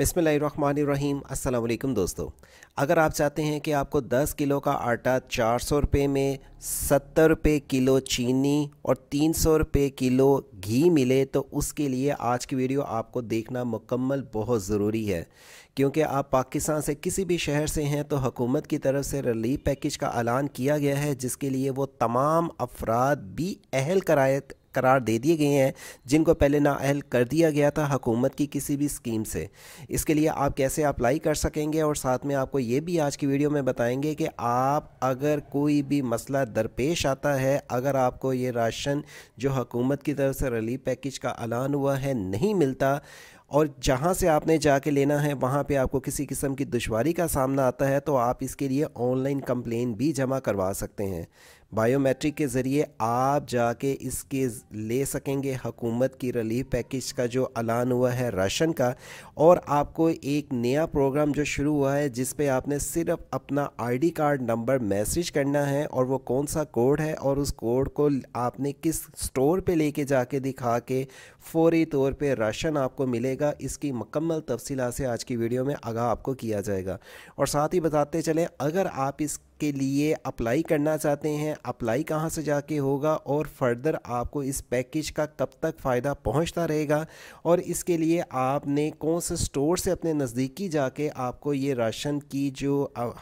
बिसमीम अल्लाम दोस्तों अगर आप चाहते हैं कि आपको 10 किलो का आटा 400 रुपये में 70 रुपये किलो चीनी और 300 रुपये किलो घी मिले तो उसके लिए आज की वीडियो आपको देखना मुकम्मल बहुत ज़रूरी है क्योंकि आप पाकिस्तान से किसी भी शहर से हैं तो हुकूमत की तरफ से रिलीफ पैकेज का ऐलान किया गया है जिसके लिए वो तमाम अफराद भी अहल करायत करार दे दिए गए हैं जिनको पहले नाअहल कर दिया गया था हकूमत की किसी भी स्कीम से इसके लिए आप कैसे अप्लाई कर सकेंगे और साथ में आपको ये भी आज की वीडियो में बताएंगे कि आप अगर कोई भी मसला दरपेश आता है अगर आपको ये राशन जो हकूमत की तरफ से रिलीफ पैकेज का ऐलान हुआ है नहीं मिलता और जहाँ से आपने जाके लेना है वहाँ पे आपको किसी किस्म की दुशारी का सामना आता है तो आप इसके लिए ऑनलाइन कंप्लेन भी जमा करवा सकते हैं बायोमेट्रिक के ज़रिए आप जाके इसके ले सकेंगे हुकूमत की रिलीफ पैकेज का जो ऐलान हुआ है राशन का और आपको एक नया प्रोग्राम जो शुरू हुआ है जिस पे आपने सिर्फ अपना आईडी कार्ड नंबर मैसेज करना है और वो कौन सा कोड है और उस कोड को आपने किस स्टोर पे लेके जाके दिखा के फौरी तौर पे राशन आपको मिलेगा इसकी मकम्मल तफसीला से आज की वीडियो में आगा आपको किया जाएगा और साथ ही बताते चलें अगर आप इस के लिए अप्लाई करना चाहते हैं अप्लाई कहाँ से जाके होगा और फर्दर आपको इस पैकेज का कब तक फ़ायदा पहुँचता रहेगा और इसके लिए आपने कौन से स्टोर से अपने नज़दीकी जाके आपको ये राशन की जो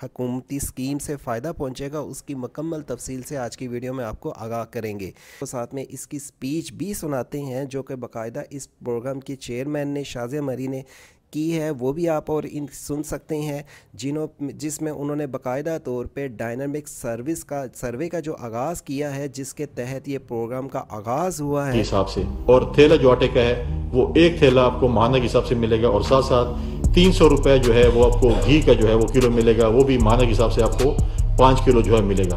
हकूमती स्कीम से फ़ायदा पहुँचेगा उसकी मकम्मल तफसील से आज की वीडियो में आपको आगाह करेंगे तो साथ में इसकी स्पीच भी सुनाते हैं जो कि बाकायदा इस प्रोग्राम के चेयरमैन ने शाजिया मरी ने की है वो भी आप और इन सुन सकते हैं जिनों जिसमें उन्होंने बकायदा तौर पे डायनामिक सर्विस का सर्वे का जो आगाज़ किया है जिसके तहत ये प्रोग्राम का आगाज़ हुआ है हिसाब से और थैला जो आटे का है वो एक थैला आपको मानक हिसाब से मिलेगा और साथ साथ तीन सौ रुपये जो है वो आपको घी का जो है वो किलो मिलेगा वो भी मानक हिसाब से आपको पाँच किलो जो है मिलेगा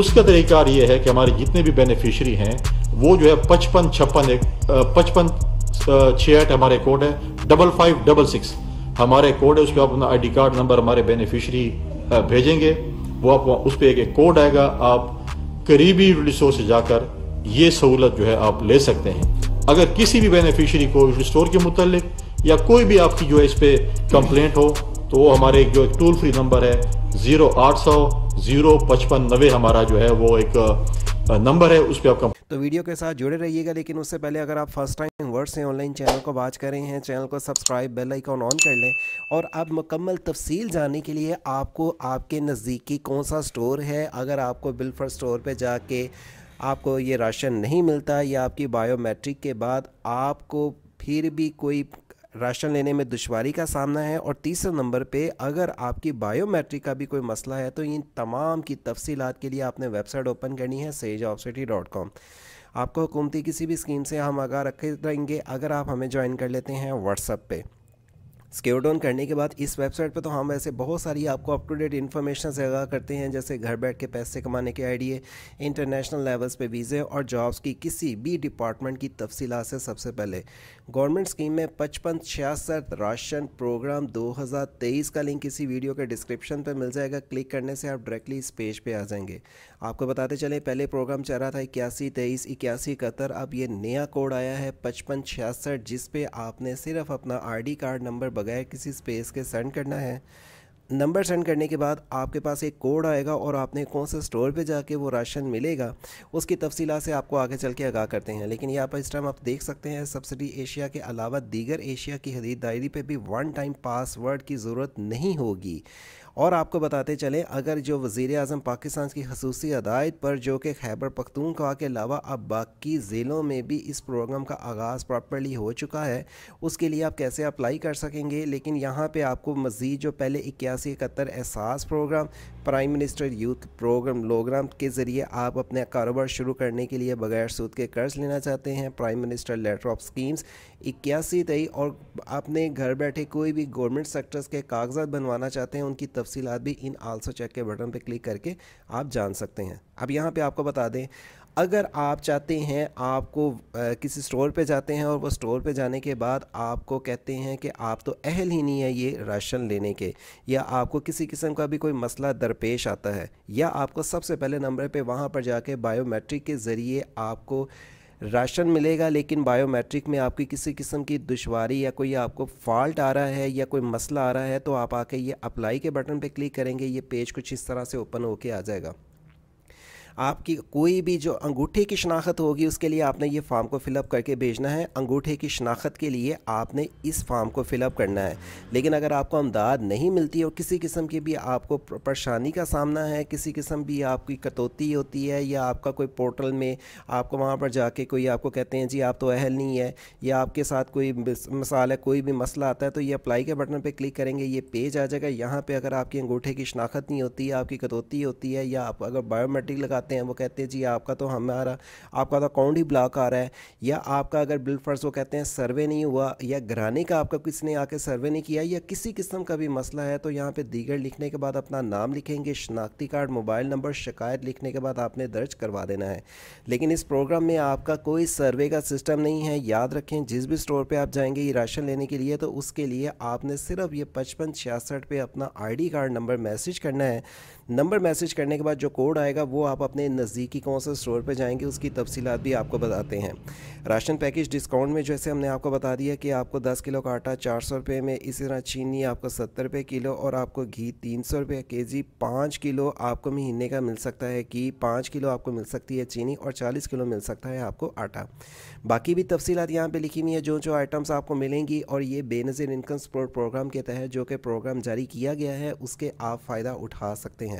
उसका तरीका ये है कि हमारे जितने भी बेनिफिशरी हैं वो जो है पचपन छप्पन एक पचपन छियाठ हमारे कोड है डबल फाइव डबल सिक्स हमारे कोड है उस पर आप अपना आईडी कार्ड नंबर हमारे बेनिफिशरी भेजेंगे वो आप उस पर एक, एक कोड आएगा आप करीबी स्टोर से जाकर ये सहूलत जो है आप ले सकते हैं अगर किसी भी बेनिफिशरी को स्टोर के मुतलक या कोई भी आपकी जो है इस पर कंप्लेंट हो तो वो हमारे एक जो एक टोल फ्री नंबर है ज़ीरो आठ सौ ज़ीरो पचपन नबे हमारा जो है वो एक नंबर है उस पर आपका तो वीडियो के साथ जुड़े रहिएगा लेकिन उससे पहले अगर आप फर्स्ट टाइम वर्ड से ऑनलाइन चैनल को बात कर रहे हैं चैनल को सब्सक्राइब बेल आइकॉन ऑन कर लें और अब मुकम्मल तफसील जानने के लिए आपको आपके नज़दीकी कौन सा स्टोर है अगर आपको बिलफर स्टोर पर जाके आपको ये राशन नहीं मिलता या आपकी बायोमेट्रिक के बाद आपको फिर भी कोई राशन लेने में दुशारी का सामना है और तीसरे नंबर पे अगर आपकी बायोमेट्रिक का भी कोई मसला है तो इन तमाम की तफसीत के लिए आपने वेबसाइट ओपन करनी है sage of city dot com आपको हुकूमती किसी भी स्कीम से हम आगा रखे रहेंगे अगर आप हमें ज्वाइन कर लेते हैं व्हाट्सअप पर स्क्योर डाउन करने के बाद इस वेबसाइट पर तो हम ऐसे बहुत सारी आपको अप टू डेट इन्फॉर्मेशन जगह करते हैं जैसे घर बैठ के पैसे कमाने के आइडिए इंटरनेशनल लेवल्स पे वीज़े और जॉब्स की किसी भी डिपार्टमेंट की तफसीला से सबसे पहले गवर्नमेंट स्कीम में पचपन छियासठ राशन प्रोग्राम 2023 का लिंक इसी वीडियो के डिस्क्रिप्शन पर मिल जाएगा क्लिक करने से आप डायरेक्टली इस पेज पर आ जाएंगे आपको बताते चले पहले प्रोग्राम चल रहा था इक्यासी तेईस इक्यासी इकहत्तर अब ये नया कोड आया है पचपन छियासठ जिसपे आपने सिर्फ अपना आर कार्ड नंबर बगैर किसी स्पेस के सेंड करना है नंबर सेंड करने के बाद आपके पास एक कोड आएगा और आपने कौन से स्टोर पे जाके वो राशन मिलेगा उसकी तफसीला से आपको आगे चल के आगाह करते हैं लेकिन यहाँ पर इस टाइम आप देख सकते हैं सब्सिडी एशिया के अलावा दीगर एशिया की दायरी पे भी वन टाइम पासवर्ड की ज़रूरत नहीं होगी और आपको बताते चलें अगर जो वज़ी अजम पाकिस्तान की खसूसी हदायत पर जो कि खैबर पख्तूनखा के अलावा अब बाकी ज़िलों में भी इस प्रोग्राम का आगाज़ प्रॉपरली हो चुका है उसके लिए आप कैसे अप्लाई कर सकेंगे लेकिन यहाँ पर आपको मज़ीद जो पहले इक्यासी इकहत्तर Ehsaas program prime minister youth program लोग्राम के ज़रिए आप अपना कारोबार शुरू करने के लिए बगैर सूद के कर्ज लेना चाहते हैं prime minister letter of schemes इक्यासी तई और अपने घर बैठे कोई भी गवर्नमेंट सेक्टर्स के कागजात बनवाना चाहते हैं उनकी तफसी तफसीत भी इन आल्सो चेक के बटन पर क्लिक करके आप जान सकते हैं अब यहाँ पर आपको बता दें अगर आप चाहते हैं आपको किसी स्टोर पे जाते हैं और वो स्टोर पे जाने के बाद आपको कहते हैं कि आप तो अहल ही नहीं है ये राशन लेने के या आपको किसी किस्म का भी कोई मसला दरपेश आता है या आपको सबसे पहले नंबर पे वहाँ पर जाके बायोमेट्रिक के ज़रिए आपको राशन मिलेगा लेकिन बायोमेट्रिक में आपकी किसी किस्म की दुशारी या कोई आपको फॉल्ट आ रहा है या कोई मसला आ रहा है तो आप आके ये अप्लाई के बटन पर क्लिक करेंगे ये पेज कुछ इस तरह से ओपन होके आ जाएगा आपकी कोई भी जो अंगूठे की शनाख्त होगी उसके लिए आपने ये फॉर्म को फ़िलअप करके भेजना है अंगूठे की शनाख्त के लिए आपने इस फॉर्म को फ़िलअप करना है लेकिन अगर आपको अमदाद नहीं मिलती और किसी किस्म की भी आपको परेशानी का सामना है किसी किस्म भी आपकी कटौती होती है या आपका कोई पोर्टल में आपको वहाँ पर जाके कोई आपको कहते हैं जी आप तो अहल नहीं है या आपके साथ कोई मसाला कोई भी मसला आता है तो ये अप्लाई के बटन पर क्लिक करेंगे ये पेज आ जाएगा यहाँ पर अगर आपकी अंगूठे की शनाख्त नहीं होती आपकी कटौती होती है या आप अगर बायोमेट्रिक लगाते आते हैं वो कहते हैं जी आपका तो हमारा आपका तो अकाउंट ही ब्लॉक आ रहा है या आपका अगर बिल फर्ज वो कहते हैं सर्वे नहीं हुआ या घराने का आपका ने आके सर्वे नहीं किया या किसी किस्म का भी मसला है तो यहाँ पर दीगर लिखने के बाद अपना नाम लिखेंगे शनाख्ती कार्ड मोबाइल नंबर शिकायत लिखने के बाद आपने दर्ज करवा देना है लेकिन इस प्रोग्राम में आपका कोई सर्वे का सिस्टम नहीं है याद रखें जिस भी स्टोर पर आप जाएंगे ये राशन लेने के लिए तो उसके लिए आपने सिर्फ ये पचपन छियासठ पे अपना आईडी कार्ड नंबर मैसेज करना है नंबर मैसेज करने के बाद जो कोड आएगा वो आप अपने नज़दीकी कौन सा स्टोर पर जाएंगे उसकी तफसीत भी आपको बताते हैं राशन पैकेज डिस्काउंट में जैसे हमने आपको बता दिया कि आपको दस किलो का आटा चार सौ रुपये में इसी तरह चीनी आपको सत्तर रुपये किलो और आपको घी तीन सौ रुपये के जी पाँच किलो आपको महीने का मिल सकता है घी पाँच किलो आपको मिल सकती है चीनी और चालीस किलो मिल सकता है आपको आटा बाकी भी तफसीत यहाँ पर लिखी हुई है जो जो आइटम्स आपको मिलेंगी और ये बेनज़िर इनकम सपोर्ट प्रोग्राम के तहत जो कि प्रोग्राम जारी किया गया है उसके आप फ़ायदा उठा सकते हैं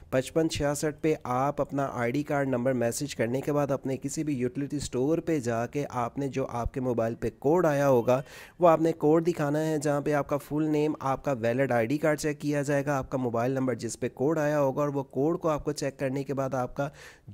पचपन छियासठ पे आप अपना आईडी कार्ड नंबर मैसेज करने के बाद अपने किसी भी यूटिलिटी स्टोर पे जाके आपने जो आपके मोबाइल पे कोड आया होगा वो आपने कोड दिखाना है जहाँ पे आपका फुल नेम आपका वैलिड आईडी कार्ड चेक किया जाएगा आपका मोबाइल नंबर जिस पे कोड आया होगा और वो कोड को आपको चेक करने के बाद आपका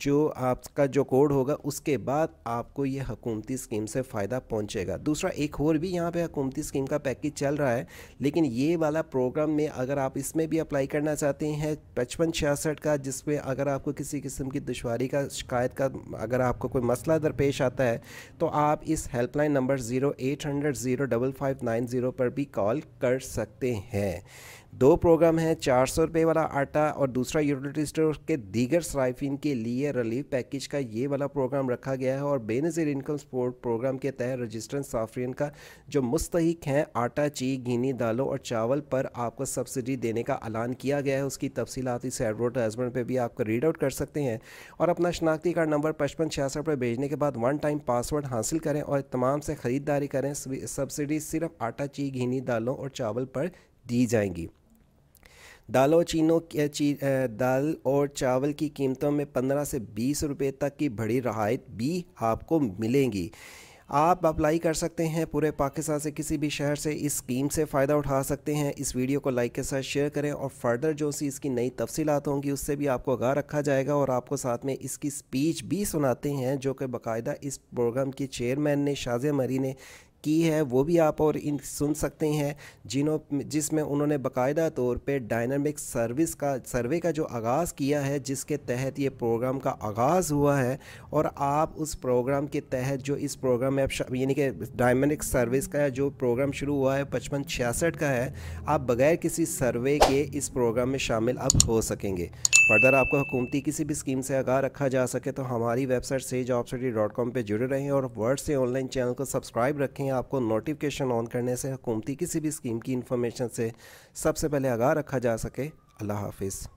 जो आपका जो कोड होगा उसके बाद आपको ये हकूमती स्कीम से फ़ायदा पहुँचेगा दूसरा एक और भी यहाँ पर हकूमती स्कीम का पैकेज चल रहा है लेकिन ये वाला प्रोग्राम में अगर आप इसमें भी अप्लाई करना चाहते हैं पचपन छियासठ वेबसाइट का जिसमें अगर आपको किसी किस्म की दुशारी का शिकायत का अगर आपको कोई मसला दरपेश आता है तो आप इस helpline number zero eight hundred zero double five nine zero पर भी कॉल कर सकते हैं दो प्रोग्राम हैं चार सौ रुपये वाला आटा और दूसरा यूटिलिटी स्टोर के दीगर सराइफिन के लिए रिलीफ पैकेज का ये वाला प्रोग्राम रखा गया है और बेनज़ीर इनकम सपोर्ट प्रोग्राम के तहत रजिस्ट्रेंट साफरीन का जो मुस्तक हैं आटा ची घीनी दालों और चावल पर आपको सब्सिडी देने का ऐलान किया गया है उसकी तफसीत इस एडवर्टाइजमेंट पर भी आपको रीड आउट कर सकते हैं और अपना शनाख्ती कार्ड नंबर पचपन छियासठ पर भेजने के बाद वन टाइम पासवर्ड हासिल करें और तमाम से ख़रीदारी करें सब्सिडी सिर्फ आटा ची घीनी दालों और चावल पर दी जाएंगी दालों चीनों ची, दाल और चावल की कीमतों में पंद्रह से बीस रुपये तक की बड़ी रहायत भी आपको मिलेंगी आप अप्लाई कर सकते हैं पूरे पाकिस्तान से किसी भी शहर से इस स्कीम से फ़ायदा उठा सकते हैं इस वीडियो को लाइक के साथ शेयर करें और फर्दर जो सी इसकी नई तफसीत होंगी उससे भी आपको आगाह रखा जाएगा और आपको साथ में इसकी स्पीच भी सुनाते हैं जो कि बाकायदा इस प्रोग्राम की चेयरमैन ने शाजिया मरी ने की है वो भी आप और इन सुन सकते हैं जिनों जिसमें उन्होंने बाकायदा तौर पे डायनामिक सर्विस का सर्वे का जो आगाज़ किया है जिसके तहत ये प्रोग्राम का आगाज़ हुआ है और आप उस प्रोग्राम के तहत जो इस प्रोग्राम में आप यानी कि डायनामिक सर्विस का जो प्रोग्राम शुरू हुआ है पचपन छियासठ का है आप बगैर किसी सर्वे के इस प्रोग्राम में शामिल अब हो सकेंगे फर्दर आपको हुकूमती किसी भी स्कीम से आगाह रखा जा सके तो हमारी वेबसाइट से जॉब स्टडी डॉट कॉम पर जुड़े रहें और वर्ड से ऑनलाइन चैनल को सब्सक्राइब रखें आपको नोटिफिकेशन ऑन करने से हुकूमती किसी भी स्कीम की इन्फॉर्मेशन से सबसे पहले आगाह रखा जा सके अल्लाह हाफिज़